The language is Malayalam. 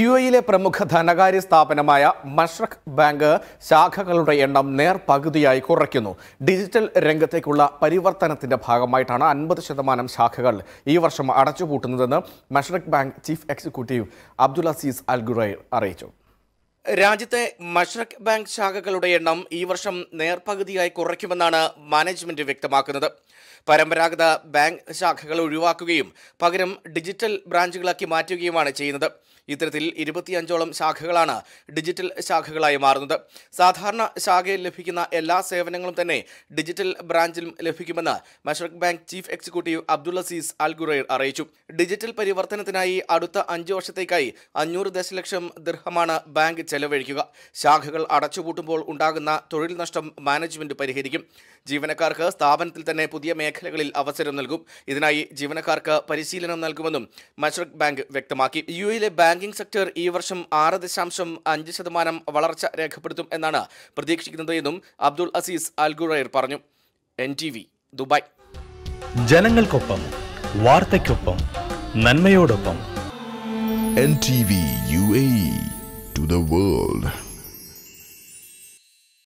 യു എയിലെ പ്രമുഖ ധനകാര്യ സ്ഥാപനമായ മഷ്റഖ് ബാങ്ക് ശാഖകളുടെ എണ്ണം നേർ പകുതിയായി കുറയ്ക്കുന്നു ഡിജിറ്റൽ രംഗത്തേക്കുള്ള പരിവർത്തനത്തിന്റെ ഭാഗമായിട്ടാണ് അൻപത് ശതമാനം ശാഖകൾ ഈ വർഷം അടച്ചുപൂട്ടുന്നതെന്ന് Mashreq bank chief executive Abdul Aziz അൽഗുറൈ അറിയിച്ചു രാജ്യത്തെ മഷ്രഖ് ബാങ്ക് ശാഖകളുടെ എണ്ണം ഈ വർഷം നേർപകുതിയായി കുറയ്ക്കുമെന്നാണ് മാനേജ്മെന്റ് വ്യക്തമാക്കുന്നത് പരമ്പരാഗത ബാങ്ക് ശാഖകൾ ഒഴിവാക്കുകയും പകരം ഡിജിറ്റൽ ബ്രാഞ്ചുകളാക്കി മാറ്റുകയുമാണ് ചെയ്യുന്നത് ഇത്തരത്തിൽ ഇരുപത്തിയഞ്ചോളം ശാഖകളാണ് ഡിജിറ്റൽ ശാഖകളായി മാറുന്നത് സാധാരണ ശാഖയിൽ ലഭിക്കുന്ന എല്ലാ സേവനങ്ങളും തന്നെ ഡിജിറ്റൽ ബ്രാഞ്ചിലും ലഭിക്കുമെന്ന് Mashreq bank chief executive Abdul Aziz Al Ghurair അറിയിച്ചു ഡിജിറ്റൽ പരിവർത്തനത്തിനായി അടുത്ത അഞ്ച് വർഷത്തേക്കായി അഞ്ഞൂറ് ദശലക്ഷം ദൃഹമാണ് ബാങ്ക് ചെലവഴിക്കുക ശാഖകൾ അടച്ചുപൂട്ടുമ്പോൾ ഉണ്ടാകുന്ന തൊഴിൽ നഷ്ടം മാനേജ്മെന്റ് പരിഹരിക്കും ജീവനക്കാർക്ക് സ്ഥാപനത്തിൽ തന്നെ പുതിയ മേഖലകളിൽ അവസരം നൽകും ഇതിനായി ജീവനക്കാർക്ക് പരിശീലനം നൽകുമെന്നും മഷ്രഖ് ബാങ്ക് വ്യക്തമാക്കി യു എയിലെ ബാങ്കിംഗ് സെക്ടർ ഈ വർഷം ആറ് ദശാംശം അഞ്ച് ശതമാനം വളർച്ച രേഖപ്പെടുത്തും എന്നാണ് പ്രതീക്ഷിക്കുന്നത് എന്നും അബ്ദുൾ അസീസ് അൽഗുറൈർ പറഞ്ഞു എൻ ടി വി ദുബായ് ജനങ്ങൾക്കൊപ്പം വാർത്തയ്ക്കൊപ്പം നന്മയോടൊപ്പം N T V U A the world.